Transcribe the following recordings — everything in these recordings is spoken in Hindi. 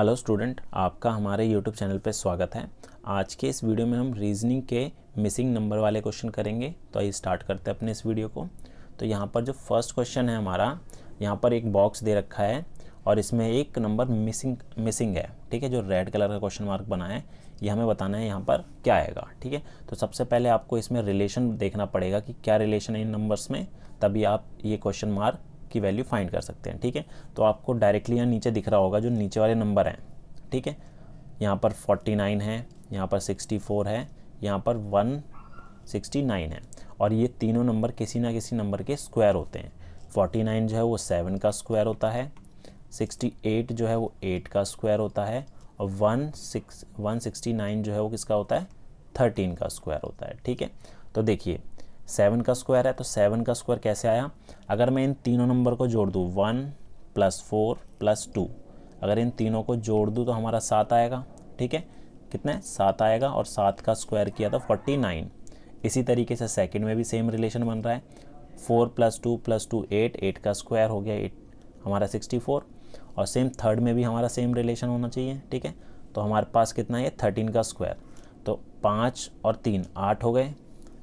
हेलो स्टूडेंट आपका हमारे यूट्यूब चैनल पर स्वागत है आज के इस वीडियो में हम रीजनिंग के मिसिंग नंबर वाले क्वेश्चन करेंगे तो आइए स्टार्ट करते हैं अपने इस वीडियो को तो यहाँ पर जो फर्स्ट क्वेश्चन है हमारा यहाँ पर एक बॉक्स दे रखा है और इसमें एक नंबर मिसिंग मिसिंग है ठीक है जो रेड कलर का क्वेश्चन मार्क बना है ये हमें बताना है यहाँ पर क्या आएगा ठीक है तो सबसे पहले आपको इसमें रिलेशन देखना पड़ेगा कि क्या रिलेशन है इन नंबर्स में तभी आप ये क्वेश्चन मार्क की वैल्यू फाइंड कर सकते हैं ठीक है तो आपको डायरेक्टली यहाँ नीचे दिख रहा होगा जो नीचे वाले नंबर हैं ठीक है यहाँ पर 49 है यहाँ पर 64 है यहाँ पर 169 है और ये तीनों नंबर किसी ना किसी नंबर के स्क्वायर होते हैं 49 जो है वो 7 का स्क्वायर होता है 68 जो है वो 8 का स्क्वायर होता है और 16 169 जो है वो किसका होता है 13 का स्क्वायर होता है ठीक है तो देखिए सेवन का स्क्वायर है तो सेवन का स्क्वायर कैसे आया अगर मैं इन तीनों नंबर को जोड़ दूँ one plus four plus two अगर इन तीनों को जोड़ दूँ तो हमारा सात आएगा ठीक है कितना है सात आएगा और सात का स्क्वायर किया तो फोर्टी नाइन इसी तरीके से सेकंड में भी सेम रिलेशन बन रहा है four plus two plus two eight eight का स्क्वायर हो गया एट हमारा सिक्सटी फोर और सेम थर्ड में भी हमारा सेम रिलेशन होना चाहिए ठीक है तो हमारे पास कितना है थर्टीन का स्क्वायर तो पाँच और तीन आठ हो गए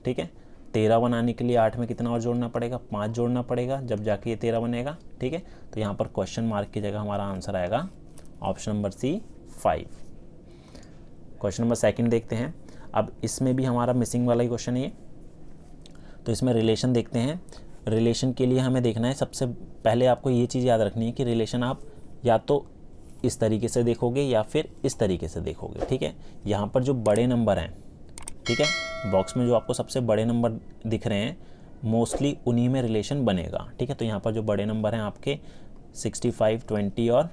ठीक है तेरह बनाने के लिए आठ में कितना और जोड़ना पड़ेगा पाँच जोड़ना पड़ेगा जब जाके ये तेरह बनेगा ठीक है तो यहाँ पर क्वेश्चन मार्क की जगह हमारा आंसर आएगा option number c five question number second देखते हैं अब इसमें भी हमारा मिसिंग वाला ही क्वेश्चन है ये तो इसमें रिलेशन देखते हैं रिलेशन के लिए हमें देखना है सबसे पहले आपको ये चीज़ याद रखनी है कि रिलेशन आप या तो इस तरीके से देखोगे या फिर इस तरीके से देखोगे ठीक है यहाँ पर जो बड़े नंबर हैं ठीक है बॉक्स में जो आपको सबसे बड़े नंबर दिख रहे हैं मोस्टली उन्हीं में रिलेशन बनेगा ठीक है तो यहाँ पर जो बड़े नंबर हैं आपके 65, 20 और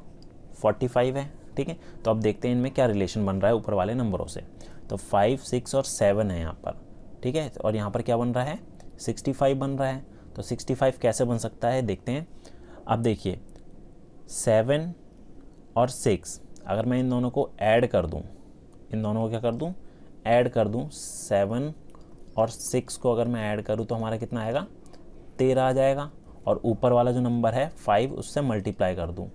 45 है ठीक है तो अब देखते हैं इनमें क्या रिलेशन बन रहा है ऊपर वाले नंबरों से तो 5, 6 और 7 है यहाँ पर ठीक है और यहाँ पर क्या बन रहा है 65 बन रहा है तो 65 कैसे बन सकता है देखते हैं अब देखिए 7 और 6 अगर मैं इन दोनों को ऐड कर दूँ इन दोनों को क्या कर दूँ ऐड कर दूँ सेवन और सिक्स को अगर मैं ऐड करूँ तो हमारा कितना आएगा तेरह आ जाएगा और ऊपर वाला जो नंबर है फाइव उससे मल्टीप्लाई कर दूँ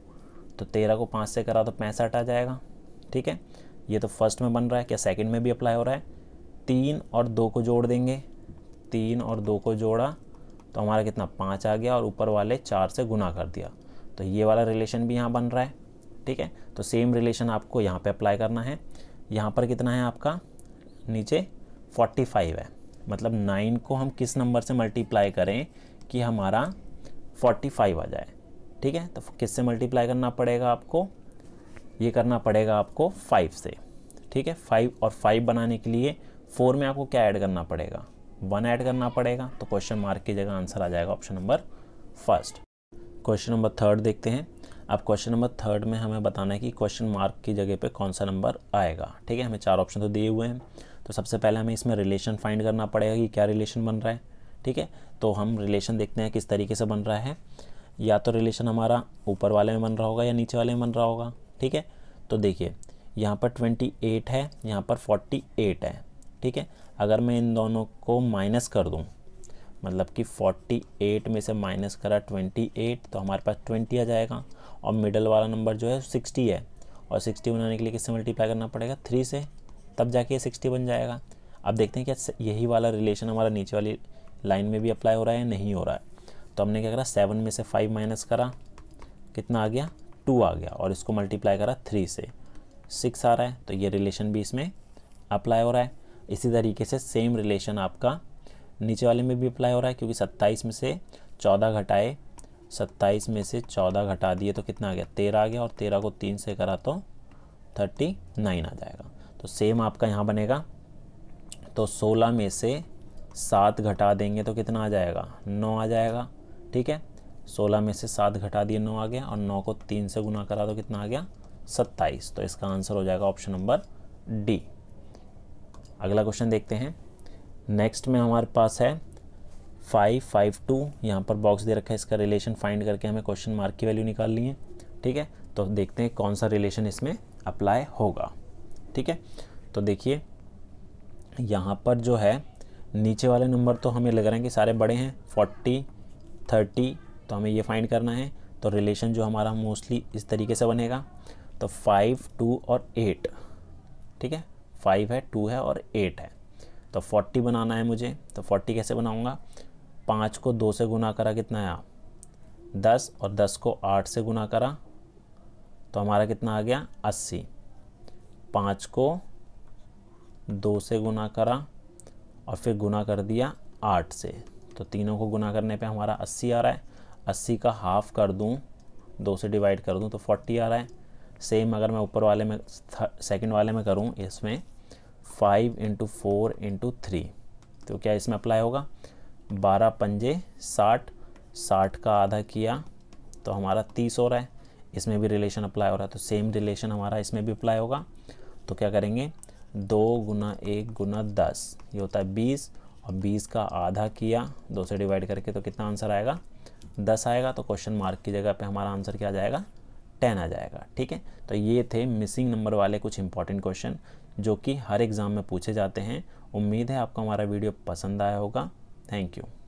तो तेरह को पाँच से करा तो पैंसठ आ जाएगा ठीक है ये तो फर्स्ट में बन रहा है क्या सेकंड में भी अप्लाई हो रहा है तीन और दो को जोड़ देंगे तीन और दो को जोड़ा तो हमारा कितना पाँच आ गया और ऊपर वाले चार से गुना कर दिया तो ये वाला रिलेशन भी यहाँ बन रहा है ठीक है तो सेम रिलेशन आपको यहाँ पे अप्लाई करना है यहाँ पर कितना है आपका नीचे 45 है मतलब 9 को हम किस नंबर से मल्टीप्लाई करें कि हमारा 45 आ जाए ठीक है तो किससे मल्टीप्लाई करना पड़ेगा आपको ये करना पड़ेगा आपको 5 से ठीक है 5 और 5 बनाने के लिए 4 में आपको क्या ऐड करना पड़ेगा 1 ऐड करना पड़ेगा तो क्वेश्चन मार्क की जगह आंसर आ जाएगा option number first question number third देखते हैं अब क्वेश्चन नंबर थर्ड में हमें बताना है कि क्वेश्चन मार्क की जगह पे कौन सा नंबर आएगा ठीक है हमें चार ऑप्शन तो दिए हुए हैं तो सबसे पहले हमें इसमें रिलेशन फाइंड करना पड़ेगा कि क्या रिलेशन बन रहा है ठीक है तो हम रिलेशन देखते हैं किस तरीके से बन रहा है या तो रिलेशन हमारा ऊपर वाले में बन रहा होगा या नीचे वाले में बन रहा होगा ठीक है तो देखिए यहाँ पर ट्वेंटी एट है यहाँ पर फोर्टी एट है ठीक है अगर मैं इन दोनों को माइनस कर दूँ मतलब कि 48 में से माइनस करा 28 तो हमारे पास 20 आ जाएगा और मिडल वाला नंबर जो है 60 है और 60 बनाने के लिए किससे मल्टीप्लाई करना पड़ेगा थ्री से तब जाके ये सिक्सटी बन जाएगा अब देखते हैं क्या यही वाला रिलेशन हमारा नीचे वाली लाइन में भी अप्लाई हो रहा है या नहीं हो रहा है तो हमने क्या करा सेवन में से फाइव माइनस करा कितना आ गया टू आ गया और इसको मल्टीप्लाई करा थ्री से सिक्स आ रहा है तो ये रिलेशन भी इसमें अप्लाई हो रहा है इसी तरीके से सेम रिलेशन आपका नीचे वाले में भी अप्लाई हो रहा है क्योंकि सत्ताईस में से चौदह घटाए सत्ताईस में से चौदह घटा दिए तो कितना आ गया तेरह आ गया और तेरह को तीन से करा तो थर्टी नाइन आ जाएगा तो सेम आपका यहाँ बनेगा तो सोलह में से सात घटा देंगे तो कितना आ जाएगा नौ आ जाएगा ठीक है सोलह में से सात घटा दिए नौ आ गया और नौ को तीन से गुना करा तो कितना आ गया सत्ताईस तो इसका आंसर हो जाएगा ऑप्शन नंबर डी अगला क्वेश्चन देखते हैं नेक्स्ट में हमारे पास है फाइव फाइव टू यहाँ पर बॉक्स दे रखा है इसका रिलेशन फाइंड करके हमें क्वेश्चन मार्क की वैल्यू निकालनी है ठीक है तो देखते हैं कौन सा रिलेशन इसमें अप्लाई होगा ठीक है तो देखिए यहाँ पर जो है नीचे वाले नंबर तो हमें लग रहे हैं कि सारे बड़े हैं फोर्टी थर्टी तो हमें ये फाइंड करना है तो रिलेशन जो हमारा मोस्टली इस तरीके से बनेगा तो फाइव टू और एट ठीक है फाइव है टू है और एट है तो फोर्टी बनाना है मुझे तो फोर्टी कैसे बनाऊँगा पाँच को दो से गुना करा कितना आया दस और दस को आठ से गुना करा तो हमारा कितना आ गया अस्सी पाँच को दो से गुना करा और फिर गुना कर दिया आठ से तो तीनों को गुना करने पे हमारा अस्सी आ रहा है अस्सी का हाफ़ कर दूँ दो से डिवाइड कर दूँ तो फोर्टी आ रहा है सेम अगर मैं ऊपर वाले में सेकंड वाले में करूँ इसमें five into four into three तो क्या इसमें अप्लाई होगा बारह पंजे साठ साठ का आधा किया तो हमारा तीस हो रहा है इसमें भी रिलेशन अप्लाई हो रहा है तो सेम रिलेशन हमारा इसमें भी अप्लाई होगा तो क्या करेंगे दो गुना एक गुना दस ये होता है बीस और बीस का आधा किया दो से डिवाइड करके तो कितना आंसर आएगा दस आएगा तो क्वेश्चन मार्क की जगह पे हमारा आंसर क्या आ जाएगा टेन आ जाएगा ठीक है तो ये थे मिसिंग नंबर वाले कुछ इंपॉर्टेंट क्वेश्चन जो कि हर एग्ज़ाम में पूछे जाते हैं उम्मीद है आपको हमारा वीडियो पसंद आया होगा थैंक यू